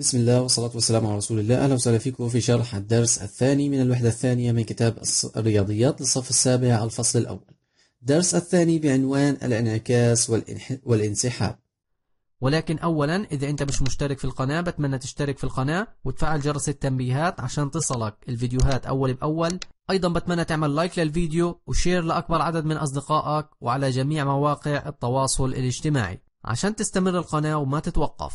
بسم الله والصلاة والسلام على رسول الله أهلا وسهلا فيكم في شرح الدرس الثاني من الوحدة الثانية من كتاب الرياضيات للصف السابع الفصل الأول الدرس الثاني بعنوان الانعكاس والانح... والانسحاب ولكن أولا إذا أنت مش مشترك في القناة بتمنى تشترك في القناة وتفعل جرس التنبيهات عشان تصلك الفيديوهات أول بأول أيضا بتمنى تعمل لايك للفيديو وشير لأكبر عدد من أصدقائك وعلى جميع مواقع التواصل الاجتماعي عشان تستمر القناة وما تتوقف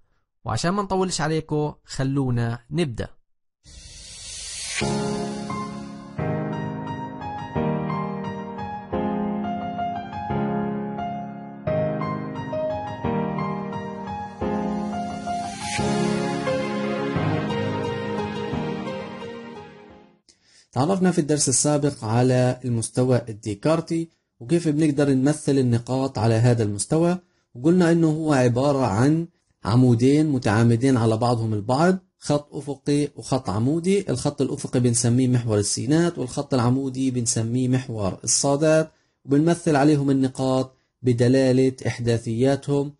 وعشان ما نطولش عليكم خلونا نبدأ تعرفنا في الدرس السابق على المستوى الديكارتي وكيف بنقدر نمثل النقاط على هذا المستوى وقلنا انه هو عبارة عن عمودين متعامدين على بعضهم البعض خط أفقي وخط عمودي الخط الأفقي بنسميه محور السينات والخط العمودي بنسميه محور الصادات وبنمثل عليهم النقاط بدلالة إحداثياتهم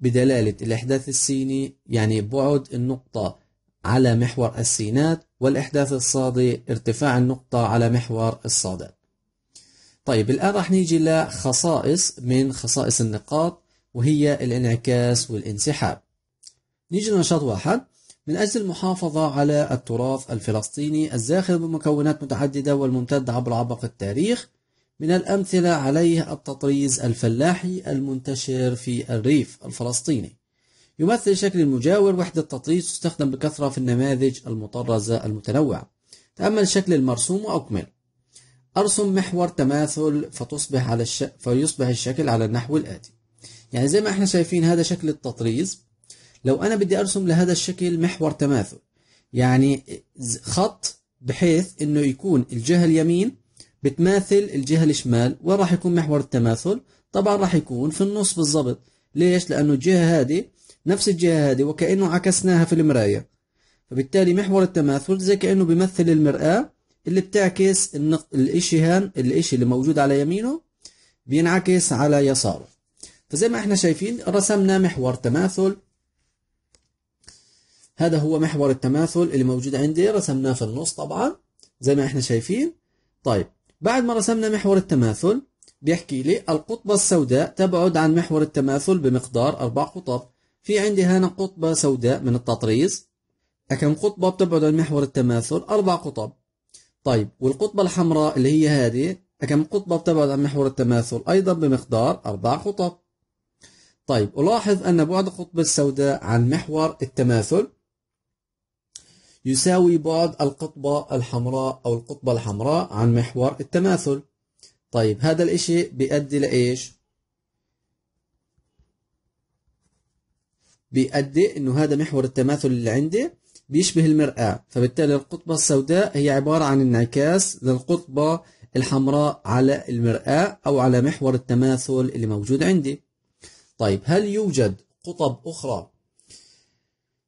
بدلالة الإحداث السيني يعني بعد النقطة على محور السينات والإحداث الصادي ارتفاع النقطة على محور الصادات طيب الآن رح نيجي لخصائص من خصائص النقاط وهي الانعكاس والانسحاب نيجي لنشاط واحد من أجل المحافظة على التراث الفلسطيني الزاخر بمكونات متعددة والممتد عبر عبق التاريخ من الأمثلة عليه التطريز الفلاحي المنتشر في الريف الفلسطيني يمثل شكل المجاور وحدة تطريز تستخدم بكثرة في النماذج المطرزة المتنوعة تأمل شكل المرسوم وأكمل أرسم محور تماثل فتصبح على الش... فيصبح الشكل على النحو الآتي يعني زي ما احنا شايفين هذا شكل التطريز لو انا بدي ارسم لهذا الشكل محور تماثل يعني خط بحيث انه يكون الجهه اليمين بتماثل الجهه الشمال وين راح يكون محور التماثل طبعا راح يكون في النص بالضبط ليش لانه الجهه هذه نفس الجهه هذه وكانه عكسناها في المرايه فبالتالي محور التماثل زي كانه بيمثل المراه اللي بتعكس الاشي هان الاشي اللي موجود على يمينه بينعكس على يساره فزي ما احنا شايفين رسمنا محور تماثل هذا هو محور التماثل اللي موجود عندي رسمناه في النص طبعا زي ما احنا شايفين طيب بعد ما رسمنا محور التماثل بيحكي لي القطبة السوداء تبعد عن محور التماثل بمقدار أربع قطب في عندي هنا قطبة سوداء من التطريز كم قطبة بتبعد عن محور التماثل أربع قطب طيب والقطبة الحمراء اللي هي هذه كم قطبة بتبعد عن محور التماثل أيضا بمقدار أربع قطب طيب ألاحظ أن بعد القطب السوداء عن محور التماثل يساوي بعد القطبة الحمراء أو القطبة الحمراء عن محور التماثل طيب هذا الإشي بيؤدي لإيش؟ بيؤدي إنه هذا محور التماثل اللي عندي بيشبه المرآة فبالتالي القطبة السوداء هي عبارة عن انعكاس للقطبة الحمراء على المرآة أو على محور التماثل اللي موجود عندي طيب هل يوجد قطب أخرى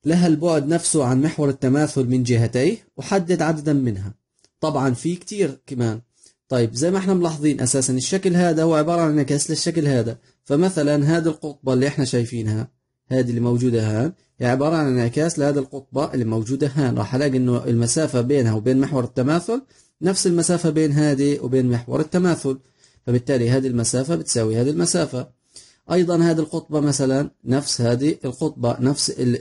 لها البعد نفسه عن محور التماثل من جهتيه أحدد عددا منها طبعا في كتير كمان طيب زي ما احنا ملاحظين أساسا الشكل هذا هو عبارة عن انعكاس للشكل هذا فمثلا هذه القطبة اللي احنا شايفينها هذه اللي موجودة هان هي عبارة عن انعكاس لهذه القطبة اللي موجودة هان راح ألاقي إنه المسافة بينها وبين محور التماثل نفس المسافة بين هذه وبين محور التماثل فبالتالي هذه المسافة بتساوي هذه المسافة أيضا هذه القطبة مثلا نفس هذه القطبة نفس ال...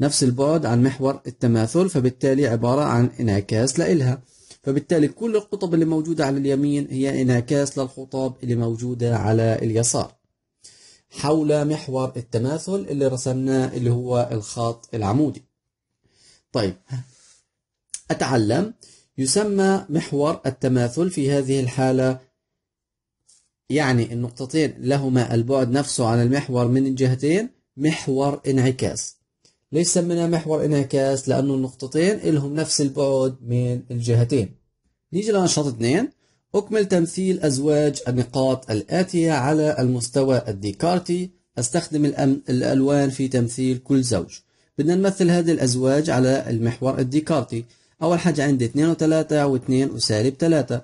نفس البعد عن محور التماثل فبالتالي عبارة عن انعكاس لإلها فبالتالي كل القطب اللي موجودة على اليمين هي انعكاس للخطاب اللي موجودة على اليسار حول محور التماثل اللي رسمناه اللي هو الخط العمودي طيب أتعلم يسمى محور التماثل في هذه الحالة يعني النقطتين لهما البعد نفسه عن المحور من الجهتين محور انعكاس ليش منها محور انعكاس لأنه النقطتين لهم نفس البعد من الجهتين نيجي لنشاط اثنين أكمل تمثيل أزواج النقاط الآتية على المستوى الديكارتي أستخدم الألوان في تمثيل كل زوج بدنا نمثل هذه الأزواج على المحور الديكارتي أول حاجة عندي 2 و3 و2 وسالب 3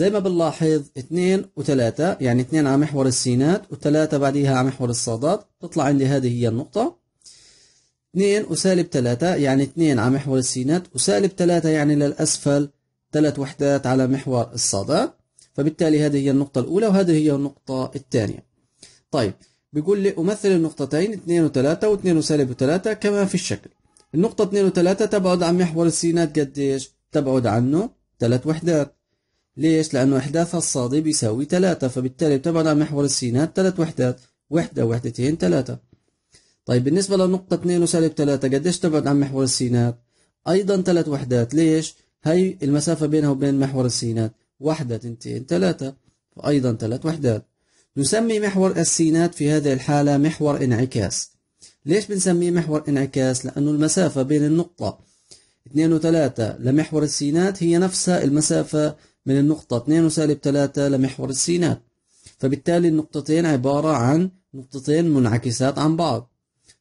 زي ما بنلاحظ اثنين وثلاثة يعني اثنين على محور السينات وثلاثة بعديها على محور الصادات تطلع عندي هذه هي النقطة اثنين وسالب ثلاثة يعني اثنين على محور السينات وسالب ثلاثة يعني للأسفل ثلاث وحدات على محور الصادات فبالتالي هذه هي النقطة الأولى وهذه هي النقطة الثانية طيب بيقول لي أمثل النقطتين اثنين وثلاثة واثنين وسالب ثلاثة كما في الشكل النقطة اثنين وثلاثة تبعد عن محور السينات قديش تبعد عنه ثلاث وحدات ليش؟ لأنه إحداثها الصادي بيساوي ثلاثة فبالتالي بتبعد عن محور السينات ثلاث وحدات وحدة وحدتين ثلاثة طيب بالنسبة لنقطة 2 وسالب 3 قديش تبعد عن محور السينات؟ أيضا ثلاث وحدات ليش؟ هي المسافة بينها وبين محور السينات وحدة تنتين ثلاثة فأيضا ثلاث وحدات نسمي محور السينات في هذه الحالة محور انعكاس ليش بنسميه محور انعكاس؟ لأنه المسافة بين النقطة 2 و3 لمحور السينات هي نفسها المسافة من النقطة 2 وسالب 3 لمحور السينات فبالتالي النقطتين عبارة عن نقطتين منعكسات عن بعض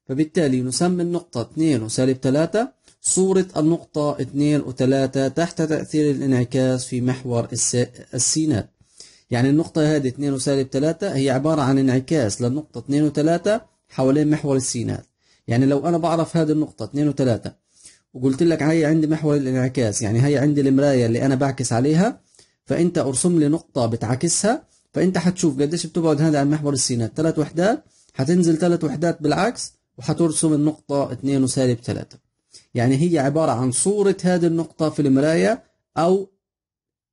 فبالتالي نسمي النقطة 2 وسالب 3 صورة النقطة 2 و3 تحت تأثير الانعكاس في محور السينات يعني النقطة هذه 2 وسالب 3 هي عبارة عن انعكاس للنقطة 2 و3 حوالين محور السينات يعني لو أنا بعرف هذه النقطة 2 و3 وقلت لك هي عندي محور الانعكاس يعني هي عندي المراية اللي أنا بعكس عليها فانت ارسم لي نقطه بتعاكسها فانت حتشوف قديش بتبعد هذا عن محور السينات ثلاث وحدات حتنزل ثلاث وحدات بالعكس وحترسم النقطه 2 وسالب 3 يعني هي عباره عن صوره هذه النقطه في المرايه او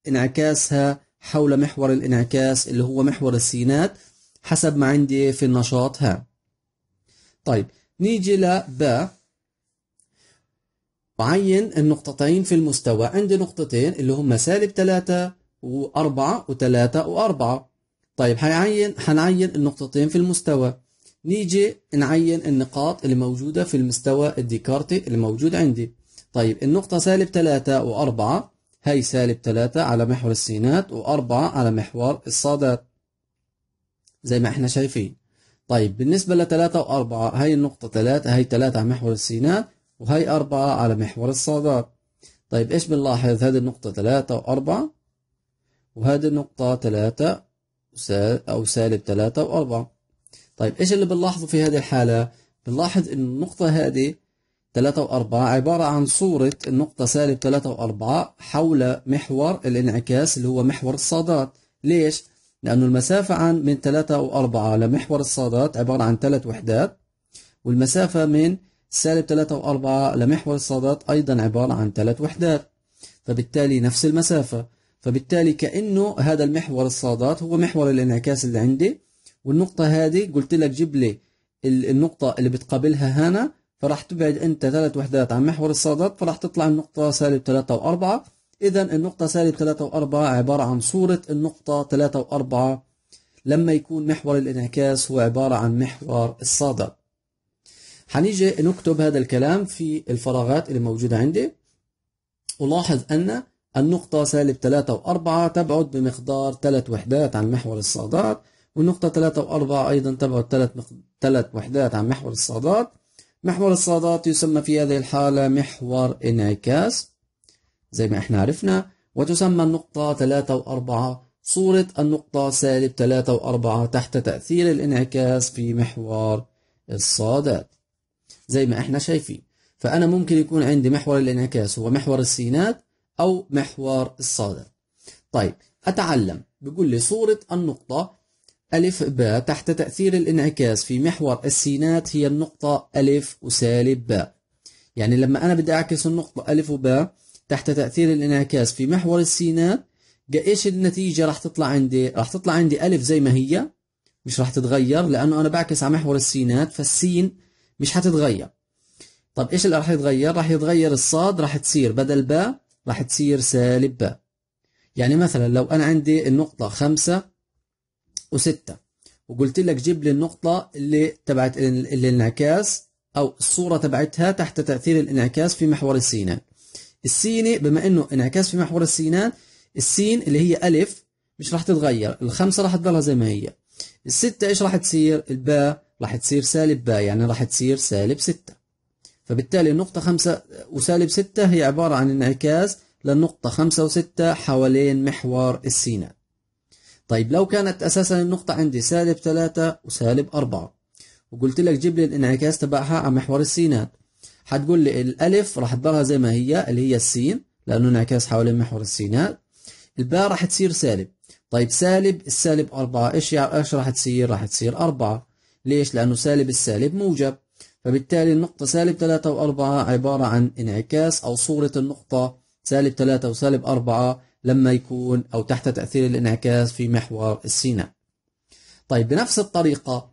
انعكاسها حول محور الانعكاس اللي هو محور السينات حسب ما عندي في النشاط ها طيب نيجي لبا عين النقطتين في المستوى عندي نقطتين اللي هم سالب 3 وأربعة وثلاثة وأربعة طيب هنعين هنعين النقطتين في المستوى نيجي نعين النقاط اللي موجودة في المستوى الديكارتي اللي موجود عندي طيب النقطة سالب ثلاثة وأربعة هي سالب ثلاثة على محور السينات وأربعة على محور الصادات زي ما احنا شايفين طيب بالنسبة لثلاثة وأربعة هي النقطة ثلاثة هي ثلاثة على محور السينات وهي أربعة على محور الصادات طيب إيش بنلاحظ هذه النقطة ثلاثة وأربعة وهذه النقطة ثلاثة أو سالب ثلاثة وأربعة طيب إيش اللي بنلاحظه في هذه الحالة؟ بنلاحظ إن النقطة هذه ثلاثة وأربعة عبارة عن صورة النقطة سالب ثلاثة وأربعة حول محور الانعكاس اللي هو محور الصادات ليش؟ لأنه المسافة عن من ثلاثة وأربعة لمحور الصادات عبارة عن ثلاث وحدات والمسافة من سالب ثلاثة وأربعة لمحور الصادات أيضا عبارة عن ثلاث وحدات فبالتالي نفس المسافة فبالتالي كأنه هذا المحور الصادات هو محور الانعكاس اللي عندي والنقطة هذه قلت لك جيب لي النقطة اللي بتقابلها هنا فراح تبعد أنت ثلاث وحدات عن محور الصادات فراح تطلع النقطة سالب ثلاثة وأربعة إذا النقطة سالب ثلاثة وأربعة عبارة عن صورة النقطة ثلاثة وأربعة لما يكون محور الانعكاس هو عبارة عن محور الصادات حنيجي نكتب هذا الكلام في الفراغات اللي موجودة عندي ألاحظ أن النقطة سالب 3 و4 تبعد بمقدار 3 وحدات عن محور الصادات والنقطة 3 و4 أيضا تبعد 3 3 وحدات عن محور الصادات محور الصادات يسمى في هذه الحالة محور انعكاس زي ما احنا عرفنا وتسمى النقطة 3 و4 صورة النقطة سالب 3 و4 تحت تأثير الانعكاس في محور الصادات زي ما احنا شايفين فأنا ممكن يكون عندي محور الانعكاس هو محور السينات أو محور الصادر طيب أتعلم بقول لي صورة النقطة ألف باء تحت تأثير الانعكاس في محور السينات هي النقطة ألف وسالب باء يعني لما أنا بدي أعكس النقطة ألف وباء تحت تأثير الانعكاس في محور السينات إيش النتيجة راح تطلع عندي راح تطلع عندي ألف زي ما هي مش راح تتغير لأنه أنا بعكس على محور السينات فالسين مش حتتغير طب إيش اللي راح يتغير راح يتغير الصاد راح تصير بدل باء راح تصير سالب باء يعني مثلا لو أنا عندي النقطة خمسة وستة وقلت لك جيب لي النقطة اللي تبعت الانعكاس أو الصورة تبعتها تحت تأثير الانعكاس في محور السينان السين بما انه انعكاس في محور السينان السين اللي هي الف مش راح تتغير الخمسه راح تضلها زي ما هي السته ايش راح تصير الباء راح تصير سالب باء يعني راح تصير سالب سته فبالتالي النقطة خمسة وسالب ستة هي عبارة عن انعكاس للنقطة خمسة وستة حوالين محور السيناء طيب لو كانت أساسا النقطة عندي سالب ثلاثة وسالب أربعة وقلت لك جيب لي الانعكاس تبعها على محور السينات هتقول لي الألف راح تضلها زي ما هي اللي هي السين لأنه انعكاس حوالين محور السينات الباء راح تصير سالب طيب سالب السالب أربعة إيش إيش راح تصير راح تصير أربعة ليش لأنه سالب السالب موجب فبالتالي النقطة سالب 3 و4 عبارة عن انعكاس أو صورة النقطة سالب 3 وسالب 4 لما يكون أو تحت تأثير الانعكاس في محور السيناء طيب بنفس الطريقة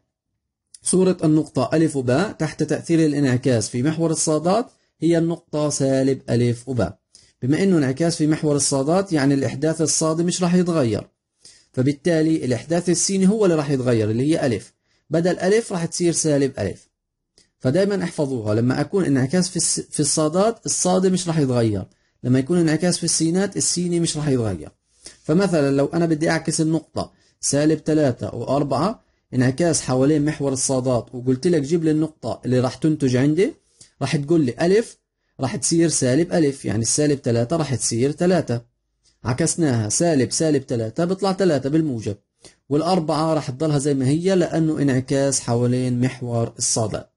صورة النقطة أ وباء تحت تأثير الانعكاس في محور الصادات هي النقطة سالب أ وباء بما أنه انعكاس في محور الصادات يعني الإحداث الصادي مش راح يتغير فبالتالي الإحداث السيني هو اللي راح يتغير اللي هي أ. بدل أ راح تصير سالب ألف فدايما احفظوها لما اكون انعكاس في في الصادات الصادي مش راح يتغير لما يكون انعكاس في السينات السيني مش راح يتغير فمثلا لو انا بدي اعكس النقطة سالب 3 و4 انعكاس حوالين محور الصادات وقلت لك جيب لي النقطة اللي راح تنتج عندي راح تقول لي ألف راح تصير سالب ألف يعني السالب 3 راح تصير 3 عكسناها سالب سالب 3 بيطلع 3 بالموجب والأربعة راح تضلها زي ما هي لأنه انعكاس حوالين محور الصادات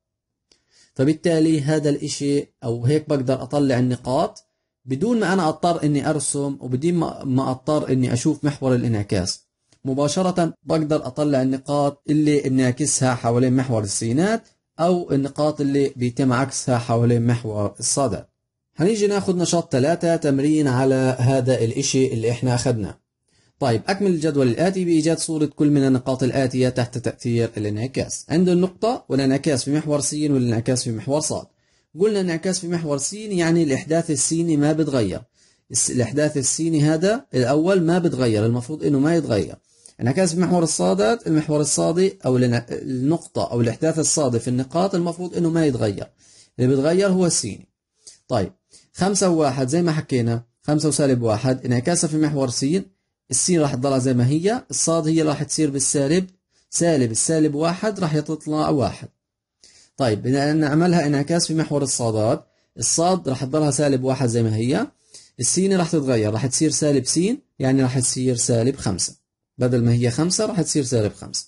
فبالتالي هذا الاشي او هيك بقدر اطلع النقاط بدون ما انا اضطر اني ارسم وبدون ما اضطر اني اشوف محور الانعكاس مباشرة بقدر اطلع النقاط اللي بنعكسها حوالين محور السينات او النقاط اللي بيتم عكسها حوالين محور الصدى هنيجي ناخد نشاط ثلاثة تمرين على هذا الاشي اللي احنا اخدناه طيب أكمل الجدول الآتي بإيجاد صورة كل من النقاط الآتية تحت تأثير الانعكاس عند النقطة والانعكاس في محور س والانعكاس في محور ص قلنا انعكاس في محور س يعني الإحداث السيني ما بتغير الإحداث السيني هذا الأول ما بتغير المفروض إنه ما يتغير انعكاس في محور الصادات المحور الصادي أو النقطة أو الإحداث الصادي في النقاط المفروض إنه ما يتغير اللي بيتغير هو السيني طيب خمسة وواحد زي ما حكينا خمسة وسالب واحد انعكاسها في محور س السين راح تضلها زي ما هي الصاد هي راح تصير بالسالب سالب السالب واحد راح يطلع واحد طيب نعملها انعكاس في محور الصادات الصاد راح تضلها سالب واحد زي ما هي السين راح تتغير راح تصير سالب سين يعني راح تصير سالب خمسة بدل ما هي خمسة راح تصير سالب خمسة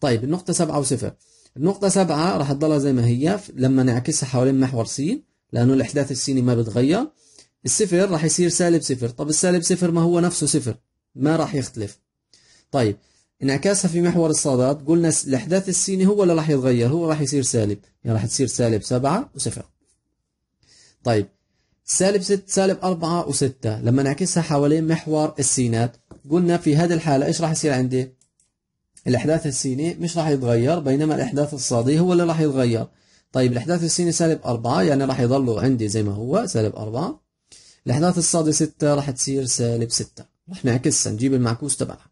طيب النقطة سبعة وصفر النقطة سبعة راح تضلها زي ما هي لما نعكسها حوالين محور سين لأنه الإحداث السيني ما بتغير الصفر راح يصير سالب صفر طب السالب صفر ما هو نفسه صفر ما راح يختلف طيب انعكاسها في محور الصادات قلنا الاحداث السيني هو اللي راح يتغير هو راح يصير سالب يعني راح تصير سالب سبعة وصفر طيب سالب ست سالب أربعة وستة لما نعكسها حوالين محور السينات قلنا في هذه الحالة إيش راح يصير عندي الأحداث السيني مش راح يتغير بينما الأحداث الصادي هو اللي راح يتغير طيب الأحداث السيني سالب أربعة يعني راح يضلوا عندي زي ما هو سالب أربعة الأحداث الصادة ستة راح تصير سالب ستة راح نعكسها نجيب المعكوس تبعها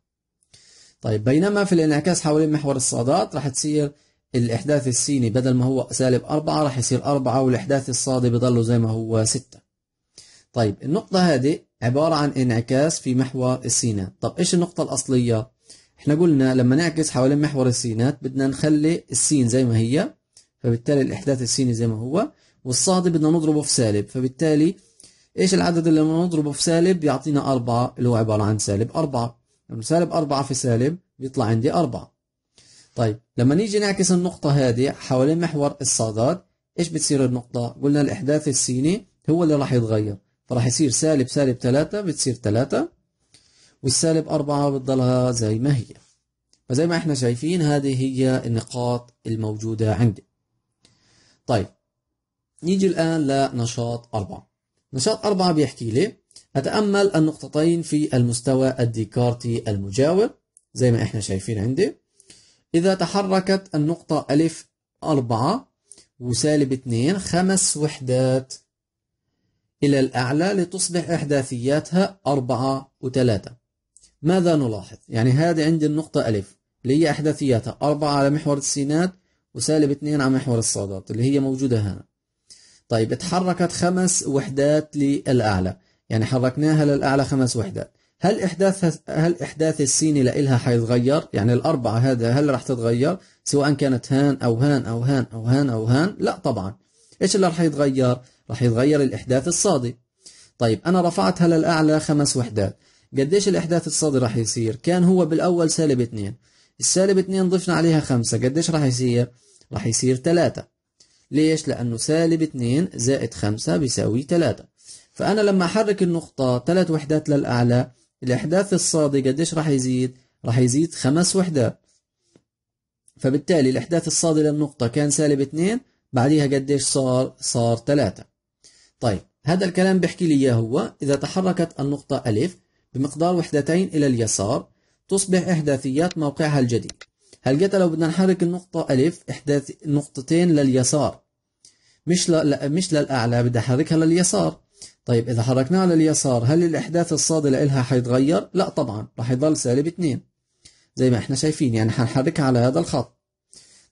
طيب بينما في الانعكاس حوالين محور الصادات راح تصير الإحداث السيني بدل ما هو سالب أربعة راح يصير أربعة والإحداث الصادي بضله زي ما هو ستة طيب النقطة هذه عبارة عن انعكاس في محور السينات طب إيش النقطة الأصلية؟ إحنا قلنا لما نعكس حوالين محور السينات بدنا نخلي السين زي ما هي فبالتالي الإحداث السيني زي ما هو والصادي بدنا نضربه في سالب فبالتالي ايش العدد اللي نضربه في سالب يعطينا 4 اللي هو عباره عن سالب 4 لما سالب 4 في سالب بيطلع عندي 4 طيب لما نيجي نعكس النقطة هذه حوالين محور الصادات ايش بتصير النقطة؟ قلنا الإحداث السيني هو اللي راح يتغير فراح يصير سالب سالب 3 بتصير 3 والسالب 4 بتضلها زي ما هي فزي ما احنا شايفين هذه هي النقاط الموجودة عندي طيب نيجي الآن لنشاط 4 نشاط أربعة بيحكي لي أتأمل النقطتين في المستوى الديكارتي المجاور زي ما إحنا شايفين عندي إذا تحركت النقطة ألف أربعة وسالب اثنين خمس وحدات إلى الأعلى لتصبح إحداثياتها أربعة وثلاثة ماذا نلاحظ؟ يعني هذه عندي النقطة ألف اللي هي إحداثياتها أربعة على محور السينات وسالب اثنين على محور الصادات اللي هي موجودة هنا طيب اتحركت خمس وحدات للأعلى يعني حركناها للأعلى خمس وحدات هل إحداث هل إحداث السين لها حيتغير يعني الأربعة هذا هل راح تتغير سواء كانت هان أو هان أو هان أو هان أو هان لا طبعا إيش اللي راح يتغير راح يتغير الإحداث الصادي طيب أنا رفعتها للأعلى خمس وحدات قديش الإحداث الصادي راح يصير كان هو بالأول سالب اثنين السالب اثنين ضفنا عليها خمسة قديش راح يصير راح يصير ثلاثة ليش؟ لأنه سالب 2 زائد 5 بيساوي 3 فأنا لما أحرك النقطة 3 وحدات للأعلى الإحداث الصادي قديش راح يزيد؟ راح يزيد 5 وحدات فبالتالي الإحداث الصادي للنقطة كان سالب 2 بعديها قديش صار؟ صار 3 طيب هذا الكلام بيحكي لي هو إذا تحركت النقطة ألف بمقدار وحدتين إلى اليسار تصبح إحداثيات موقعها الجديد هل جت لو بدنا نحرك النقطة ألف إحداث نقطتين لليسار مش ل... مش للأعلى بدي أحركها لليسار طيب إذا حركناها لليسار هل الإحداث الصاد لإلها حيتغير؟ لا طبعا رح يضل سالب اتنين زي ما إحنا شايفين يعني حنحركها على هذا الخط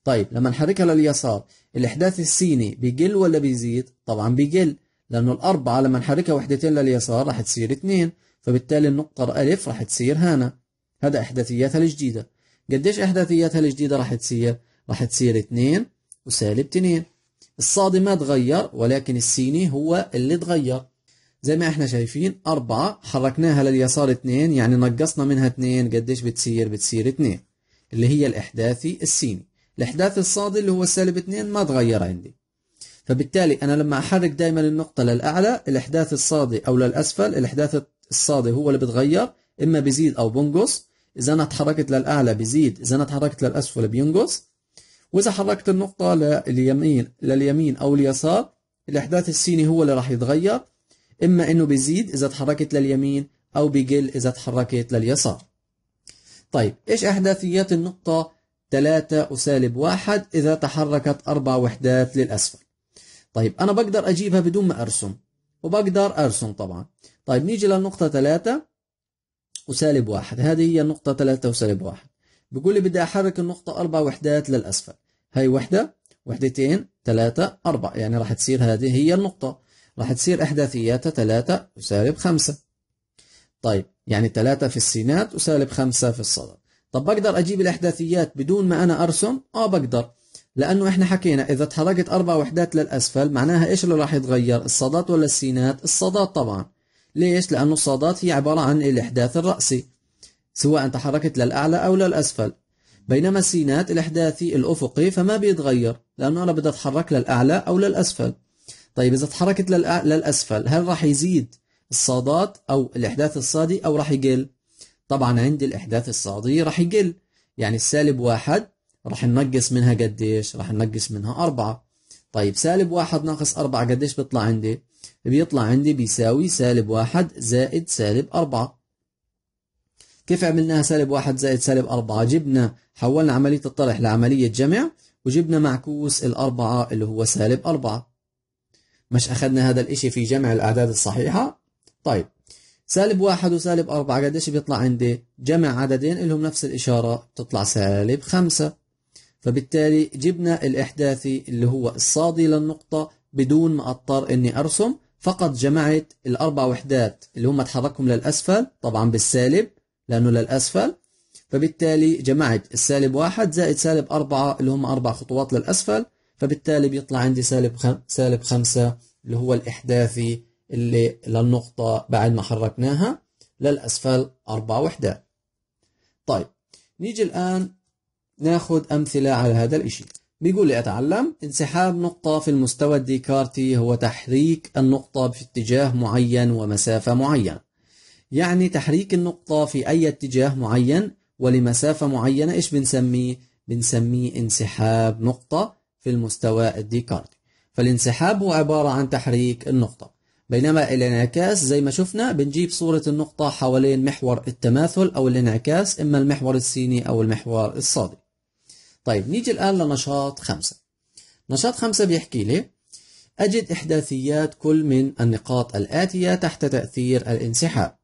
طيب لما نحركها لليسار الإحداث السيني بيقل ولا بيزيد؟ طبعا بيقل لأنه الأربعة لما نحركها وحدتين لليسار رح تصير اتنين فبالتالي النقطة ألف رح تصير هانا هذا إحداثياتها الجديدة قديش احداثياتها الجديده راح تصير راح تصير 2 وسالب 2 الصاد ما تغير ولكن السيني هو اللي تغير زي ما احنا شايفين 4 حركناها لليسار 2 يعني نقصنا منها 2 قديش بتصير بتصير 2 اللي هي الاحداثي السيني الاحداث الصادي اللي هو سالب 2 ما تغير عندي فبالتالي انا لما احرك دايما النقطه للاعلى الاحداث الصادي او للاسفل الاحداث الصادي هو اللي بتغير اما بيزيد او بنقص إذا أنا اتحركت للأعلى بيزيد إذا أنا اتحركت للأسفل بينقص وإذا حركت النقطة لليمين لليمين أو اليسار الإحداث السيني هو اللي راح يتغير إما إنه بيزيد إذا اتحركت لليمين أو بيقل إذا اتحركت لليسار طيب إيش إحداثيات النقطة 3 وسالب 1 إذا تحركت أربع وحدات للأسفل طيب أنا بقدر أجيبها بدون ما أرسم وبقدر أرسم طبعا طيب نيجي للنقطة 3 وسالب واحد هذه هي النقطة ثلاثة وسالب واحد بيقول لي بدي أحرك النقطة أربع وحدات للأسفل هاي وحدة وحدتين ثلاثة أربعة يعني راح تصير هذه هي النقطة راح تصير إحداثياتها ثلاثة وسالب خمسة طيب يعني ثلاثة في السينات وسالب خمسة في الصدر طب بقدر أجيب الإحداثيات بدون ما أنا أرسم؟ آه بقدر لأنه إحنا حكينا إذا تحركت أربع وحدات للأسفل معناها إيش اللي راح يتغير الصادات ولا السينات؟ الصادات طبعا ليش؟ لأنه الصادات هي عبارة عن الإحداث الرأسي سواء تحركت للأعلى أو للأسفل بينما السينات الإحداثي الأفقي فما بيتغير لأنه أنا بدي أتحرك للأعلى أو للأسفل طيب إذا تحركت للأسفل هل راح يزيد الصادات أو الإحداث الصادي أو راح يقل؟ طبعا عندي الإحداث الصادي راح يقل يعني السالب واحد راح ننقص منها قديش؟ راح ننقص منها أربعة طيب سالب واحد ناقص أربعة قديش بيطلع عندي؟ بيطلع عندي بيساوي سالب واحد زائد سالب أربعة كيف عملناها سالب واحد زائد سالب أربعة جبنا حولنا عملية الطرح لعملية جمع وجبنا معكوس الأربعة اللي هو سالب أربعة مش أخذنا هذا الإشي في جمع الأعداد الصحيحة طيب سالب واحد وسالب أربعة قديش بيطلع عندي جمع عددين لهم نفس الإشارة بتطلع سالب خمسة فبالتالي جبنا الإحداثي اللي هو الصادي للنقطة بدون ما اضطر اني ارسم فقط جمعت الاربع وحدات اللي هم تحركهم للاسفل طبعا بالسالب لانه للاسفل فبالتالي جمعت السالب واحد زائد سالب أربعة اللي هم أربع خطوات للأسفل فبالتالي بيطلع عندي سالب خم... سالب خمسة اللي هو الإحداثي اللي للنقطة بعد ما حركناها للأسفل أربع وحدات. طيب نيجي الآن ناخد أمثلة على هذا الإشي. بيقول لي أتعلم انسحاب نقطة في المستوى الديكارتي هو تحريك النقطة في اتجاه معين ومسافة معينة يعني تحريك النقطة في أي اتجاه معين ولمسافة معينة إيش بنسميه؟ بنسميه انسحاب نقطة في المستوى الديكارتي فالانسحاب هو عبارة عن تحريك النقطة بينما الانعكاس زي ما شفنا بنجيب صورة النقطة حوالين محور التماثل أو الانعكاس إما المحور السيني أو المحور الصادي طيب نيجي الآن لنشاط خمسة نشاط خمسة بيحكي لي أجد إحداثيات كل من النقاط الآتية تحت تأثير الانسحاب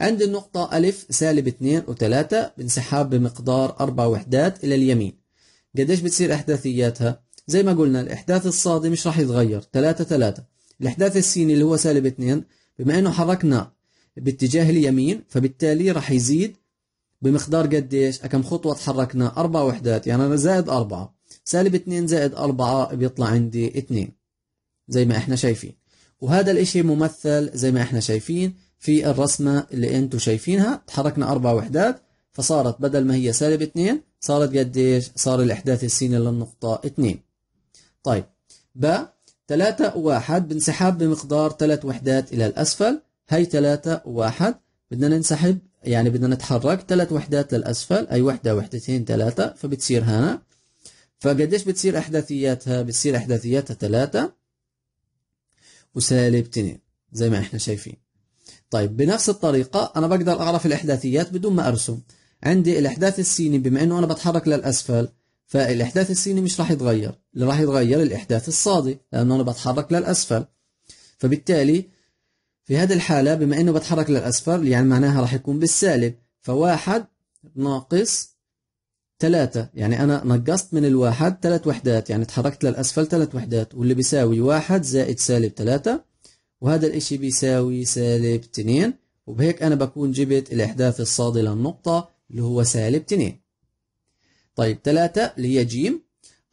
عند النقطة ألف سالب اثنين و بانسحاب بمقدار أربع وحدات إلى اليمين قديش بتصير إحداثياتها؟ زي ما قلنا الإحداث الصادي مش راح يتغير ثلاثة ثلاثة الإحداث السيني اللي هو سالب اثنين بما إنه حركنا باتجاه اليمين فبالتالي راح يزيد بمقدار قديش كم خطوة تحركنا أربع وحدات يعني أنا زائد أربعة سالب اتنين زائد أربعة بيطلع عندي اتنين زي ما احنا شايفين وهذا الاشي ممثل زي ما احنا شايفين في الرسمة اللي انتم شايفينها تحركنا أربع وحدات فصارت بدل ما هي سالب اتنين صارت قديش صار الإحداث السين للنقطة اتنين طيب ب ثلاثة واحد بانسحاب بمقدار ثلاث وحدات إلى الأسفل هي ثلاثة واحد بدنا ننسحب يعني بدنا نتحرك ثلاث وحدات للأسفل أي وحدة وحدتين ثلاثة فبتصير هنا فقديش بتصير أحداثياتها بتصير أحداثياتها ثلاثة وسالب 2 زي ما احنا شايفين طيب بنفس الطريقة أنا بقدر أعرف الأحداثيات بدون ما أرسم عندي الإحداث السيني بما أنه أنا بتحرك للأسفل فالإحداث السيني مش راح يتغير اللي راح يتغير الإحداث الصادي لأنه أنا بتحرك للأسفل فبالتالي في هذه الحالة بما أنه بتحرك للأسفل يعني معناها راح يكون بالسالب فواحد ناقص ثلاثة يعني أنا نقصت من الواحد ثلاث وحدات يعني تحركت للأسفل ثلاث وحدات واللي بيساوي واحد زائد سالب ثلاثة وهذا الإشي بيساوي سالب اثنين وبهيك أنا بكون جبت الإحداث الصادي للنقطة اللي هو سالب اثنين طيب ثلاثة اللي هي جيم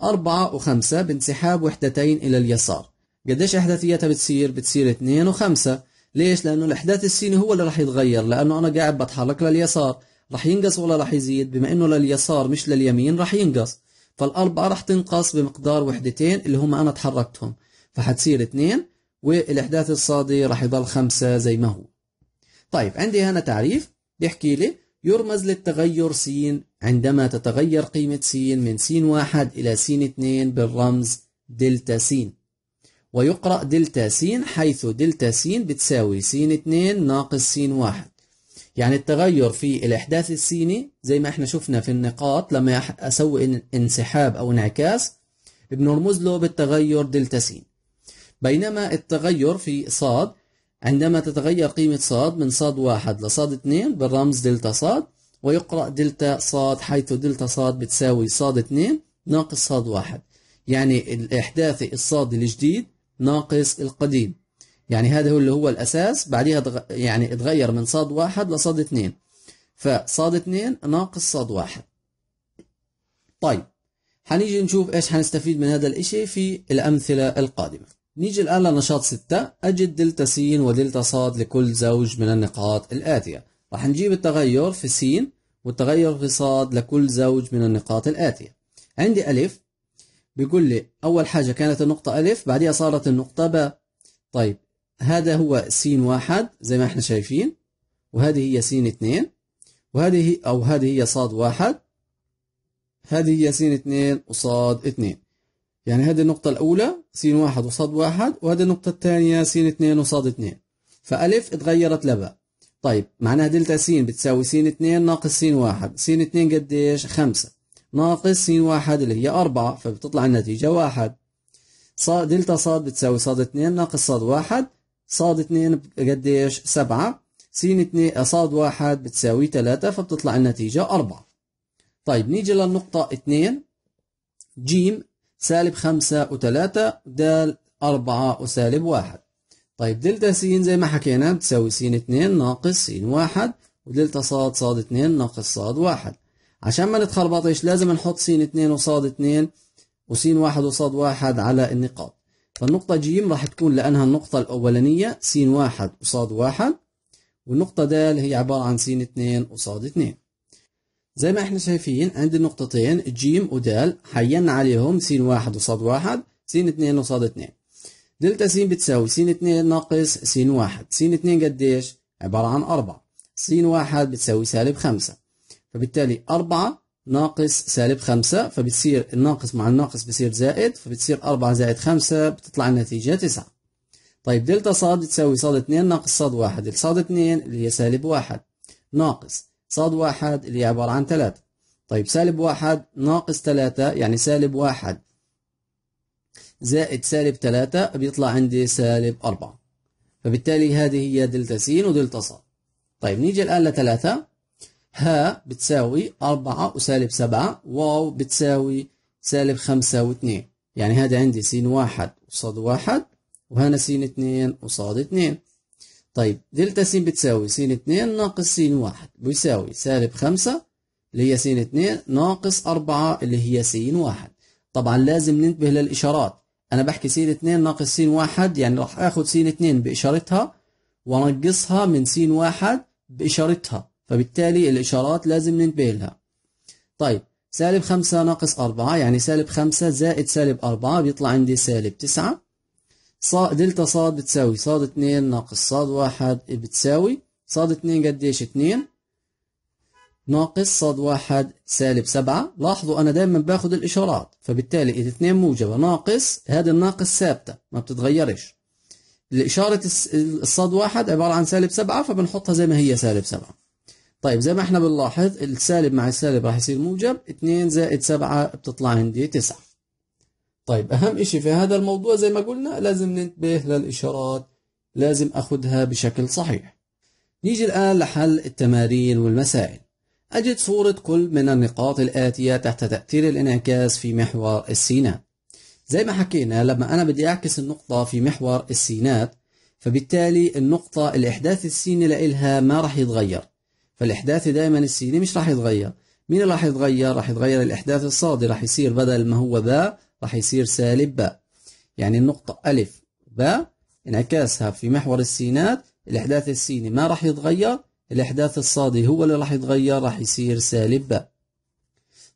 أربعة وخمسة بانسحاب وحدتين إلى اليسار قديش إحداثيتها بتصير؟ بتصير اثنين وخمسة ليش لانه الاحداث السيني هو اللي راح يتغير لانه انا قاعد بتحرك لليسار راح ينقص ولا راح يزيد بما انه لليسار مش لليمين راح ينقص فالاربعه راح تنقص بمقدار وحدتين اللي هم انا تحركتهم فحتصير اثنين والاحداث الصادي راح يضل خمسة زي ما هو طيب عندي هنا تعريف بيحكي لي يرمز للتغير س عندما تتغير قيمة س من س واحد إلى س اثنين بالرمز دلتا س ويقرأ دلتا س حيث دلتا س بتساوي س 2 ناقص س 1 يعني التغير في الإحداث السيني زي ما احنا شفنا في النقاط لما أسوي انسحاب أو انعكاس بنرمز له بالتغير دلتا س بينما التغير في صاد عندما تتغير قيمة صاد من صاد واحد لصاد اثنين بالرمز دلتا صاد ويقرأ دلتا صاد حيث دلتا صاد بتساوي صاد اثنين ناقص صاد واحد يعني الإحداثي الصادي الجديد ناقص القديم يعني هذا هو اللي هو الأساس بعدها يعني اتغير من صاد واحد لصاد اثنين فصاد اثنين ناقص صاد واحد طيب هنيجي نشوف ايش هنستفيد من هذا الاشي في الأمثلة القادمة نيجي الآن لنشاط ستة أجد دلتا س ودلتا صاد لكل زوج من النقاط الآتية راح نجيب التغير في س والتغير في صاد لكل زوج من النقاط الآتية عندي ألف بيقول لي أول حاجة كانت النقطة ألف بعدها صارت النقطة باء طيب هذا هو سين واحد زي ما احنا شايفين وهذه هي سين اثنين وهذه أو هذه هي صاد واحد هذه هي سين اثنين وصاد اثنين يعني هذه النقطة الأولى سين واحد وصاد واحد وهذه النقطة الثانية سين اثنين وصاد اثنين فألف اتغيرت لباء طيب معناها دلتا سين بتساوي سين اثنين ناقص سين واحد سين اثنين قديش خمسة ناقص س واحد اللي هي أربعة فبتطلع النتيجة واحد ص دلتا ص بتساوي ص اثنين ناقص ص واحد ص اثنين قديش سبعة س اثنين ص واحد بتساوي ثلاثة فبتطلع النتيجة أربعة طيب نيجي للنقطة اثنين جيم سالب خمسة وثلاثة دال أربعة وسالب واحد طيب دلتا س زي ما حكينا بتساوي س اثنين ناقص س واحد ودلتا ص ص اثنين ناقص ص واحد عشان ما نتخربطش لازم نحط س 2 وصاد 2 وس 1 وصاد 1 على النقاط فالنقطة ج راح تكون لأنها النقطة الأولانية س 1 وصاد 1 والنقطة د هي عبارة عن س 2 وصاد 2 زي ما احنا شايفين عند النقطتين ج ودال حينا عليهم س 1 وصاد 1 س 2 وصاد 2 دلتا س بتساوي س 2 ناقص س 1 س 2 قديش؟ عبارة عن 4 س 1 بتساوي سالب 5 فبالتالي أربعة ناقص سالب خمسة فبتصير الناقص مع الناقص بصير زائد فبتصير أربعة زائد خمسة بتطلع النتيجة تسعة طيب دلتا ص تساوي ص اثنين ناقص ص واحد ص اثنين اللي هي سالب واحد ناقص ص واحد اللي هي عبارة عن ثلاثة طيب سالب واحد ناقص ثلاثة يعني سالب واحد زائد سالب ثلاثة بيطلع عندي سالب أربعة فبالتالي هذه هي دلتا س ودلتا ص طيب نيجي الآن لتلاتة ها بتساوي أربعة وسالب سبعة واو بتساوي سالب خمسة واثنين يعني هذا عندي سين واحد وصاد واحد وهنا سين اثنين وصاد اثنين طيب دلتا سين بتساوي سين اثنين ناقص سين واحد بيساوي سالب خمسة اللي هي سين اثنين ناقص أربعة اللي هي سين واحد طبعا لازم ننتبه للإشارات أنا بحكي سين اثنين ناقص سين واحد يعني راح آخذ سين اثنين بإشارتها وأنقصها من سين واحد بإشارتها فبالتالي الإشارات لازم ننتبه لها طيب سالب خمسة ناقص أربعة يعني سالب خمسة زائد سالب أربعة بيطلع عندي سالب تسعة ص دلتا صاد بتساوي صاد اتنين ناقص صاد واحد بتساوي صاد اتنين قديش اتنين ناقص صاد واحد سالب سبعة لاحظوا أنا دايما باخد الإشارات فبالتالي إذا اتنين موجبة ناقص هذا الناقص ثابتة ما بتتغيرش الإشارة الصاد واحد عبارة عن سالب سبعة فبنحطها زي ما هي سالب سبعة طيب زي ما احنا بنلاحظ السالب مع السالب راح يصير موجب 2 زائد 7 بتطلع عندي 9 طيب اهم اشي في هذا الموضوع زي ما قلنا لازم ننتبه للاشارات لازم اخذها بشكل صحيح نيجي الان لحل التمارين والمسائل اجد صورة كل من النقاط الاتية تحت تأثير الانعكاس في محور السينات زي ما حكينا لما انا بدي اعكس النقطة في محور السينات فبالتالي النقطة الاحداث السيني لإلها ما راح يتغير فالإحداث دائما السيني مش راح يتغير مين اللي راح يتغير راح يتغير الإحداث الصادر راح يصير بدل ما هو ذا راح يصير سالب باء يعني النقطة ألف باء انعكاسها في محور السينات الإحداث السيني ما راح يتغير الإحداث الصادي هو اللي راح يتغير راح يصير سالب باء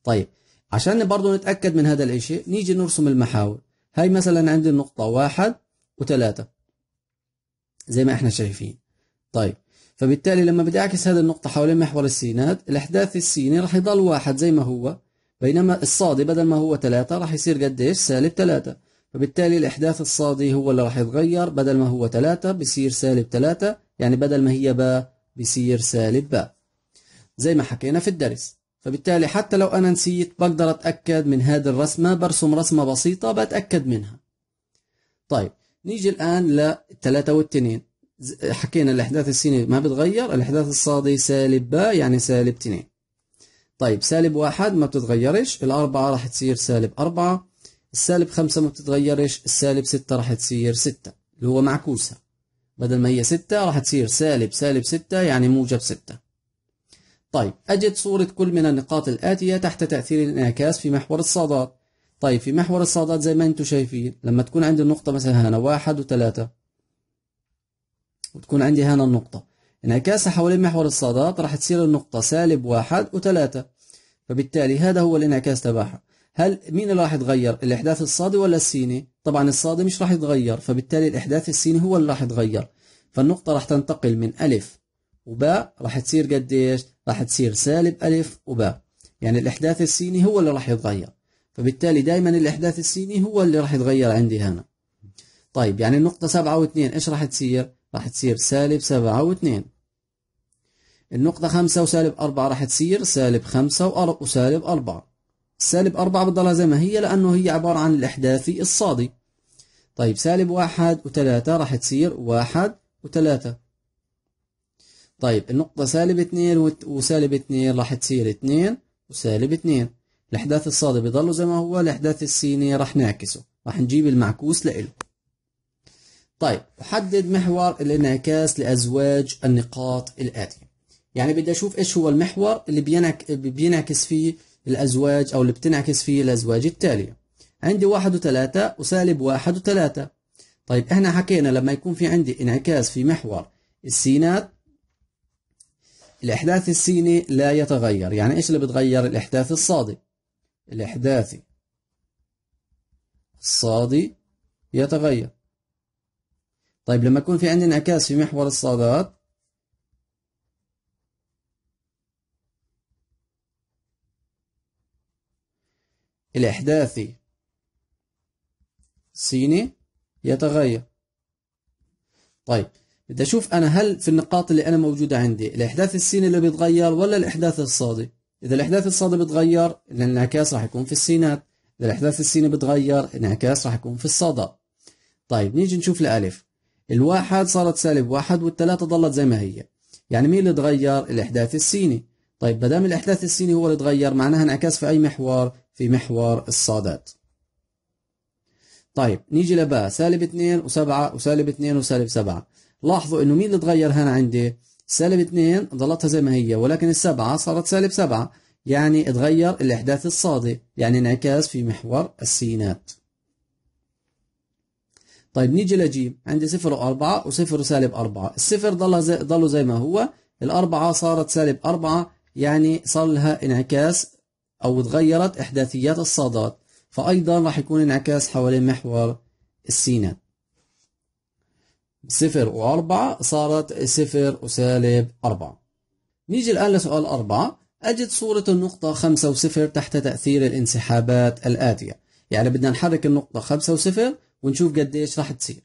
طيب عشان برضه نتأكد من هذا الشيء نيجي نرسم المحاور هاي مثلا عندي النقطة واحد وثلاثة زي ما احنا شايفين طيب فبالتالي لما بدي أعكس هذه النقطة حوالين محور السينات الإحداث السيني راح يضل واحد زي ما هو بينما الصادي بدل ما هو ثلاثة راح يصير قديش سالب ثلاثة فبالتالي الإحداث الصادي هو اللي راح يتغير بدل ما هو ثلاثة بصير سالب ثلاثة يعني بدل ما هي باء بصير سالب باء زي ما حكينا في الدرس فبالتالي حتى لو أنا نسيت بقدر أتأكد من هذه الرسمة برسم رسمة بسيطة بتأكد منها طيب نيجي الآن للثلاثة والتنين حكينا الأحداث السينية ما بتغير الأحداث الصادي سالب ب يعني سالب 2 طيب سالب واحد ما بتتغيرش الأربعة راح تصير سالب أربعة السالب خمسة ما بتتغيرش السالب ستة راح تصير ستة اللي هو معكوسها بدل ما هي ستة راح تصير سالب سالب ستة يعني موجب ستة طيب أجد صورة كل من النقاط الآتية تحت تأثير الانعكاس في محور الصادات طيب في محور الصادات زي ما انتم شايفين لما تكون عندي النقطة مثلا هنا واحد وثلاثة وتكون عندي هنا النقطة انعكاسها حوالين محور الصادات راح تصير النقطة سالب واحد وثلاثة فبالتالي هذا هو الانعكاس تبعها هل مين اللي راح يتغير الإحداث الصادي ولا السيني طبعا الصادي مش راح يتغير فبالتالي الإحداث السيني هو اللي راح يتغير فالنقطة راح تنتقل من ألف وباء راح تصير قديش راح تصير سالب ألف وباء يعني الإحداث السيني هو اللي راح يتغير فبالتالي دائما الإحداث السيني هو اللي راح يتغير عندي هنا طيب يعني النقطة سبعة واثنين إيش راح تصير راح تصير سالب سبعة واثنين النقطة خمسة وسالب أربعة راح تصير سالب خمسة وسالب أربعة سالب أربعة بتضلها زي ما هي لأنه هي عبارة عن الإحداثي الصادي طيب سالب واحد وثلاثة راح تصير واحد وثلاثة طيب النقطة سالب اثنين وسالب اثنين راح تصير اثنين وسالب اثنين الأحداث الصادي بيضلوا زي ما هو الأحداث السيني راح نعكسه راح نجيب المعكوس لإله طيب أحدد محور الانعكاس لأزواج النقاط الآتية يعني بدي أشوف إيش هو المحور اللي بينك بينعكس فيه الأزواج أو اللي بتنعكس فيه الأزواج التالية عندي واحد وثلاثة وسالب واحد وثلاثة طيب إحنا حكينا لما يكون في عندي انعكاس في محور السينات الإحداث السيني لا يتغير يعني إيش اللي بتغير الإحداث الصادي الإحداثي الصادي يتغير طيب لما يكون في عندي انعكاس في محور الصادات الإحداثي سيني يتغير طيب بدي أشوف أنا هل في النقاط اللي أنا موجودة عندي الإحداث السيني اللي بيتغير ولا الإحداث الصادي إذا الإحداث الصادي بيتغير الانعكاس راح يكون في السينات إذا الإحداث السيني بيتغير الانعكاس راح يكون في الصادات طيب نيجي نشوف الألف الواحد صارت سالب واحد والثلاثة ضلت زي ما هي يعني مين اللي اتغير الإحداث السيني طيب بدام الإحداث السيني هو اللي اتغير معناها انعكاس في أي محور في محور الصادات طيب نيجي لباء سالب اثنين وسبعة وسالب اثنين وسالب سبعة لاحظوا انه مين اللي اتغير هنا عندي سالب اثنين ضلتها زي ما هي ولكن السبعة صارت سالب سبعة يعني اتغير الإحداث الصادي يعني انعكاس في محور السينات طيب نيجي لجيم عندي صفر وأربعة وصفر وسالب أربعة الصفر ضل زي, ضل زي ما هو الأربعة صارت سالب أربعة يعني صار لها انعكاس أو تغيرت إحداثيات الصادات فأيضا راح يكون انعكاس حوالين محور السينات صفر وأربعة صارت صفر وسالب أربعة نيجي الآن لسؤال أربعة أجد صورة النقطة خمسة وصفر تحت تأثير الانسحابات الآتية يعني بدنا نحرك النقطة خمسة وصفر ونشوف قديش راح تصير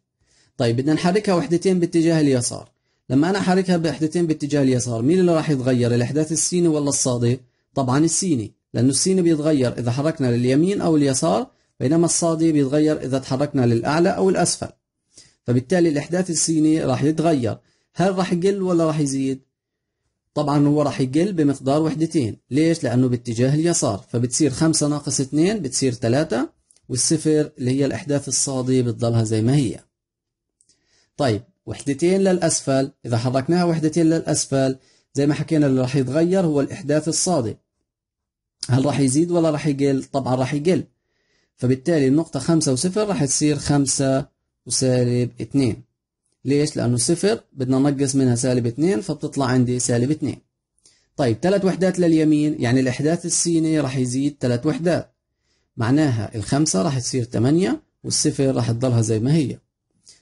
طيب بدنا نحركها وحدتين باتجاه اليسار لما انا احركها بوحدتين باتجاه اليسار مين اللي راح يتغير الاحداث السيني ولا الصادي طبعا السيني لانه السيني بيتغير اذا حركنا لليمين او اليسار بينما الصادي بيتغير اذا تحركنا للاعلى او الاسفل فبالتالي الاحداث السيني راح يتغير هل راح يقل ولا راح يزيد طبعا هو راح يقل بمقدار وحدتين ليش لانه باتجاه اليسار فبتصير 5 ناقص 2 بتصير 3 والصفر اللي هي الإحداث الصادي بتضلها زي ما هي طيب وحدتين للأسفل إذا حركناها وحدتين للأسفل زي ما حكينا اللي راح يتغير هو الإحداث الصادي هل راح يزيد ولا راح يقل طبعا راح يقل فبالتالي النقطة خمسة وصفر راح تصير خمسة وسالب اتنين ليش؟ لأنه صفر بدنا ننقص منها سالب اتنين فبتطلع عندي سالب اتنين طيب ثلاث وحدات لليمين يعني الإحداث السيني راح يزيد ثلاث وحدات معناها الخمسة راح تصير تمانية والصفر راح تضلها زي ما هي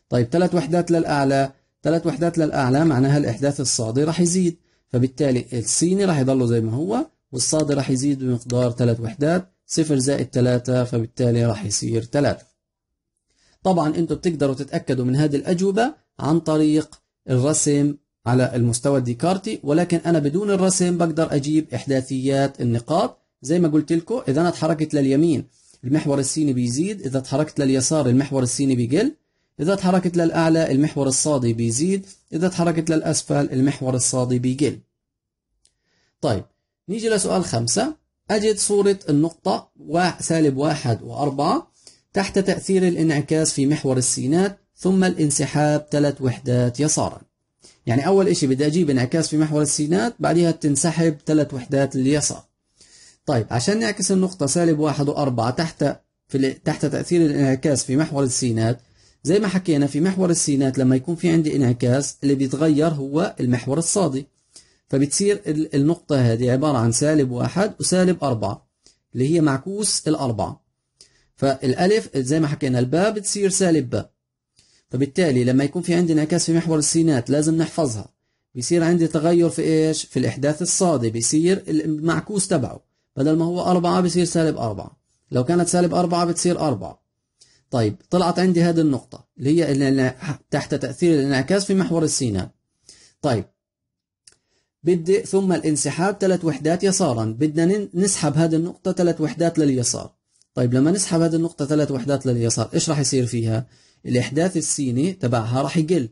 طيب ثلاث وحدات للأعلى ثلاث وحدات للأعلى معناها الإحداث الصادي راح يزيد فبالتالي الصيني راح يضله زي ما هو والصادي راح يزيد بمقدار ثلاث وحدات صفر زائد ثلاثة فبالتالي راح يصير ثلاثة طبعا أنتم بتقدروا تتأكدوا من هذه الأجوبة عن طريق الرسم على المستوى الديكارتي ولكن أنا بدون الرسم بقدر أجيب إحداثيات النقاط زي ما قلت لكم إذا أنا اتحركت لليمين المحور السيني بيزيد إذا اتحركت لليسار المحور السيني بيقل إذا اتحركت للأعلى المحور الصادي بيزيد إذا اتحركت للأسفل المحور الصادي بيقل طيب نيجي لسؤال خمسة أجد صورة النقطة سالب واحد وأربعة تحت تأثير الانعكاس في محور السينات ثم الانسحاب ثلاث وحدات يسارا يعني أول إشي بدي أجيب انعكاس في محور السينات بعدها تنسحب ثلاث وحدات لليسار طيب عشان نعكس النقطة سالب واحد وأربعة تحت في تحت تأثير الانعكاس في محور السينات زي ما حكينا في محور السينات لما يكون في عندي انعكاس اللي بيتغير هو المحور الصادي فبتصير النقطة هذه عبارة عن سالب واحد وسالب أربعة اللي هي معكوس الأربعة فالألف زي ما حكينا الباء بتصير سالب باء فبالتالي لما يكون في عندي انعكاس في محور السينات لازم نحفظها بيصير عندي تغير في ايش؟ في الإحداث الصادي بيصير المعكوس تبعه بدل ما هو أربعة بصير سالب أربعة لو كانت سالب أربعة بتصير أربعة طيب طلعت عندي هذه النقطة اللي هي تحت تأثير الانعكاس في محور السينات طيب بدي ثم الانسحاب ثلاث وحدات يسارا بدنا نسحب هذه النقطة ثلاث وحدات لليسار طيب لما نسحب هذه النقطة ثلاث وحدات لليسار ايش راح يصير فيها الإحداث السيني تبعها راح يقل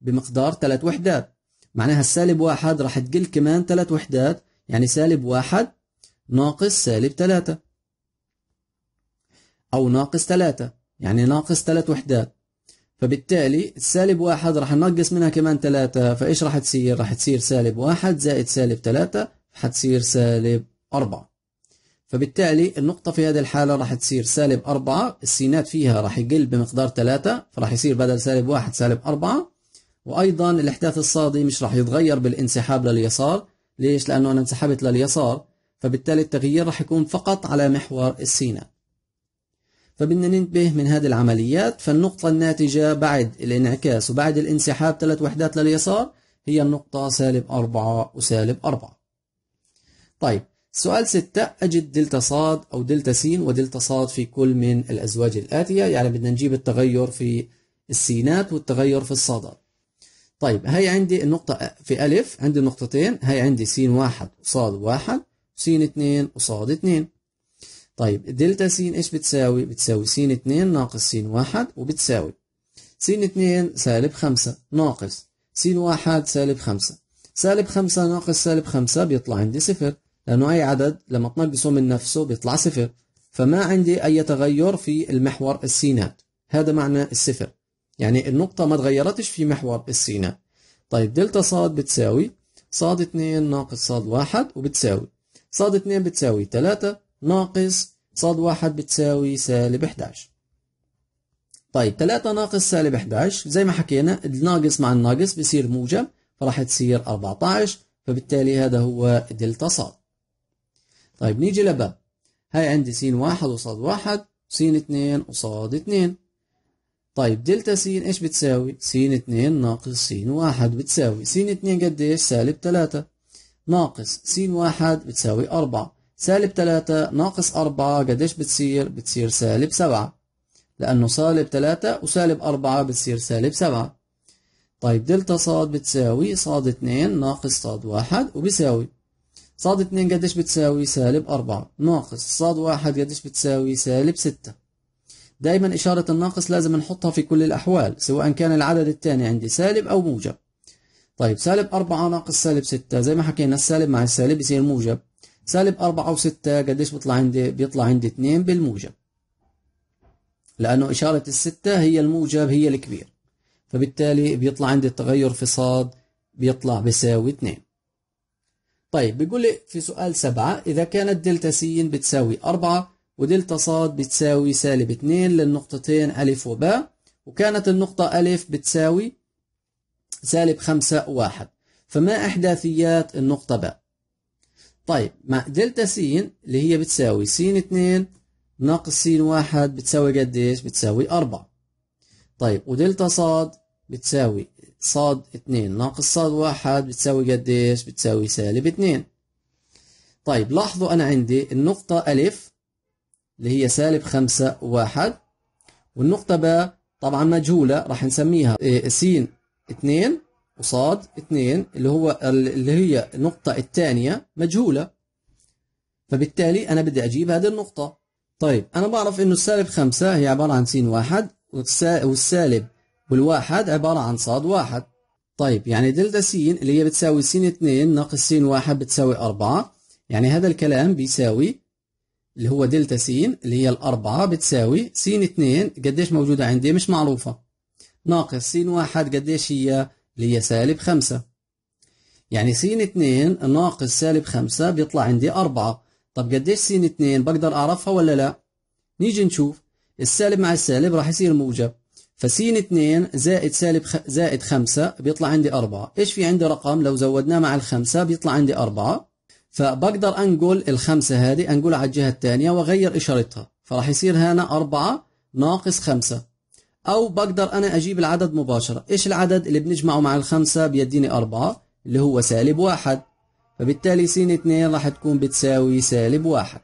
بمقدار ثلاث وحدات معناها السالب واحد راح تقل كمان ثلاث وحدات يعني سالب واحد ناقص سالب 3 أو ناقص 3 يعني ناقص 3 وحدات فبالتالي سالب 1 راح ننقص منها كمان 3 فإيش راح تصير؟ راح تصير سالب 1 زائد سالب 3 حتصير سالب 4 فبالتالي النقطة في هذه الحالة راح تصير سالب 4 السينات فيها راح يقل بمقدار 3 فراح يصير بدل سالب 1 سالب 4 وأيضا الإحداث الصادي مش راح يتغير بالانسحاب لليسار ليش؟ لأنه أنا انسحبت لليسار فبالتالي التغيير راح يكون فقط على محور السينا فبدنا ننتبه من هذه العمليات فالنقطة الناتجة بعد الانعكاس وبعد الانسحاب ثلاث وحدات لليسار هي النقطة سالب أربعة وسالب أربعة طيب سؤال ستة أجد دلتا صاد أو دلتا سين ودلتا صاد في كل من الأزواج الآتية يعني بدنا نجيب التغير في السينات والتغير في الصادات طيب هي عندي النقطة في ألف عندي نقطتين هي عندي سين واحد وصاد واحد س 2 قصاد 2 طيب دلتا س ايش بتساوي؟ بتساوي س 2 ناقص س 1 وبتساوي س 2 سالب 5 ناقص س 1 سالب 5 سالب 5 ناقص سالب 5 بيطلع عندي صفر لأنه أي عدد لما تنقصه من نفسه بيطلع صفر فما عندي أي تغير في المحور السينات هذا معنى الصفر يعني النقطة ما تغيرتش في محور السينات طيب دلتا صاد بتساوي صاد 2 ناقص صاد 1 وبتساوي صاد 2 بتساوي 3 ناقص صاد 1 بتساوي سالب 11 طيب 3 ناقص سالب 11 زي ما حكينا الناقص مع الناقص بيصير موجب فراح تصير 14 فبالتالي هذا هو دلتا صاد طيب نيجي لب هاي عندي س واحد وصاد واحد س اتنين وصاد اتنين طيب دلتا س ايش بتساوي؟ س اتنين ناقص س واحد بتساوي س اتنين قديش؟ سالب تلاتة ناقص س واحد بتساوي أربعة سالب تلاتة ناقص أربعة قديش بتصير؟ بتصير سالب سبعة لأنه سالب تلاتة وسالب أربعة بتصير سالب سبعة طيب دلتا صاد بتساوي صاد اتنين ناقص صاد واحد وبيساوي صاد اتنين قديش بتساوي؟ سالب أربعة ناقص صاد واحد قديش بتساوي؟ سالب ستة دايما إشارة الناقص لازم نحطها في كل الأحوال سواء كان العدد التاني عندي سالب أو موجب طيب سالب 4 ناقص سالب 6 زي ما حكينا السالب مع السالب بيصير موجب سالب 4 و6 قديش بيطلع عندي بيطلع عندي 2 بالموجب لانه اشاره الستة هي الموجب هي الكبير فبالتالي بيطلع عندي التغير في صاد بيطلع بيساوي 2 طيب بيقول لي في سؤال 7 إذا كانت دلتا س بتساوي 4 ودلتا صاد بتساوي سالب 2 للنقطتين أ وب وكانت النقطة أ بتساوي سالب خمسة واحد فما إحداثيات النقطة ب طيب مع دلتا س اللي هي بتساوي س 2 ناقص س 1 بتساوي قديش؟ بتساوي 4 طيب ودلتا ص بتساوي ص 2 ناقص ص 1 بتساوي قديش؟ بتساوي سالب 2 طيب لاحظوا أنا عندي النقطة ا اللي هي سالب 5 1 والنقطة ب طبعا مجهولة راح نسميها إيه، س 2 قصاد 2 اللي هو اللي هي النقطة الثانية مجهولة فبالتالي أنا بدي أجيب هذه النقطة طيب أنا بعرف إنه السالب 5 هي عبارة عن س واحد والسالب والواحد عبارة عن صاد واحد طيب يعني دلتا س اللي هي بتساوي س 2 ناقص س واحد بتساوي 4 يعني هذا الكلام بيساوي اللي هو دلتا س اللي هي الأربعة بتساوي س 2 قديش موجودة عندي مش معروفة ناقص س واحد قديش هي اللي هي سالب خمسة يعني س اثنين ناقص سالب خمسة بيطلع عندي أربعة طب قديش س اثنين بقدر أعرفها ولا لا نيجي نشوف السالب مع السالب راح يصير موجب فس اثنين زائد سالب خ... زائد خمسة بيطلع عندي أربعة ايش في عندي رقم لو زودناه مع الخمسة بيطلع عندي أربعة فبقدر انقل الخمسة هذه انقلها على الجهة الثانية واغير اشارتها فراح يصير هنا أربعة ناقص خمسة أو بقدر أنا أجيب العدد مباشرة إيش العدد اللي بنجمعه مع الخمسة بيديني أربعة اللي هو سالب واحد فبالتالي سين اتنين راح تكون بتساوي سالب واحد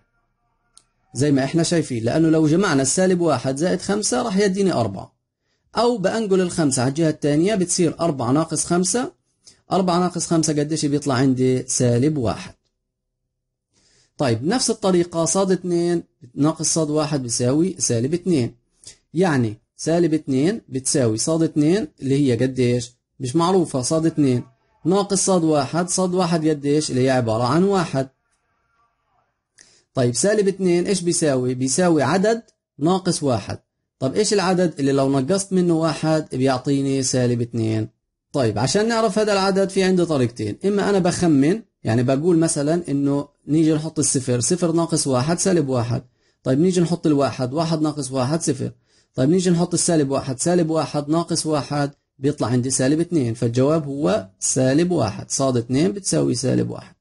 زي ما احنا شايفين لأنه لو جمعنا السالب واحد زائد خمسة راح يديني أربعة أو بأنقل الخمسة على الجهة الثانية بتصير أربعة ناقص خمسة أربعة ناقص خمسة قديش بيطلع عندي سالب واحد طيب نفس الطريقة صاد اتنين ناقص صاد واحد بيساوي سالب اتنين يعني سالب 2 بتساوي صاد 2 اللي هي قديش؟ مش معروفة صاد 2 ناقص صاد 1 صاد 1 قديش؟ اللي هي عبارة عن 1 طيب سالب 2 ايش بيساوي بيساوي عدد ناقص 1 طب ايش العدد اللي لو نقصت منه 1 بيعطيني سالب 2 طيب عشان نعرف هذا العدد في عندي طريقتين اما انا بخمن يعني بقول مثلا انه نيجي نحط الصفر صفر ناقص واحد سالب واحد طيب نيجي نحط الواحد واحد ناقص واحد صفر طيب نيجي نحط السالب واحد سالب واحد ناقص واحد بيطلع عندي سالب اثنين فالجواب هو سالب واحد صاد اثنين بتساوي سالب واحد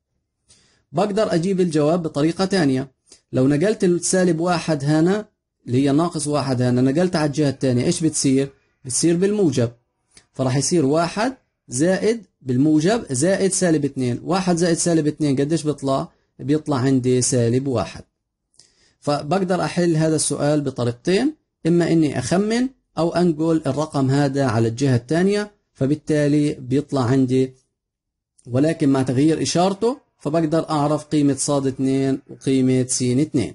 بقدر أجيب الجواب بطريقة تانية لو نقلت السالب واحد هنا اللي هي ناقص واحد هنا نقلت على الجهة الثانية إيش بتصير؟ بتصير بالموجب فراح يصير واحد زائد بالموجب زائد سالب اثنين واحد زائد سالب اثنين قديش بيطلع؟ بيطلع عندي سالب واحد فبقدر أحل هذا السؤال بطريقتين إما إني أخمن أو أنقل الرقم هذا على الجهة الثانية فبالتالي بيطلع عندي ولكن مع تغيير إشارته فبقدر أعرف قيمة صاد 2 وقيمة س 2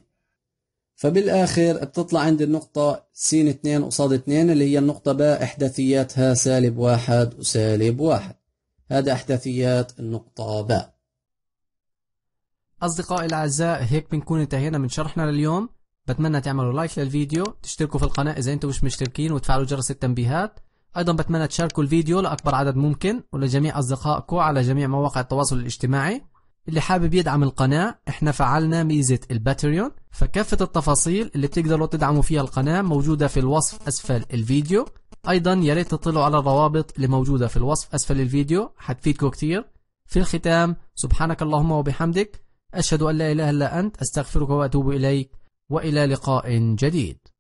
فبالآخر بتطلع عندي النقطة س 2 وصاد 2 اللي هي النقطة باء إحداثياتها سالب واحد وسالب واحد هذا إحداثيات النقطة باء أصدقائي الأعزاء هيك بنكون انتهينا من شرحنا لليوم بتمنى تعملوا لايك للفيديو تشتركوا في القناة إذا أنتم مش مشتركين وتفعلوا جرس التنبيهات أيضا بتمنى تشاركوا الفيديو لأكبر عدد ممكن ولجميع أصدقائكم على جميع مواقع التواصل الاجتماعي اللي حابب يدعم القناة احنا فعلنا ميزة الباتريون فكافة التفاصيل اللي بتقدروا تدعموا فيها القناة موجودة في الوصف أسفل الفيديو أيضا يا ريت تطلعوا على الروابط اللي موجودة في الوصف أسفل الفيديو حتفيدكم كتير في الختام سبحانك اللهم وبحمدك أشهد أن لا إله إلا أنت أستغفرك وأتوب إليك والى لقاء جديد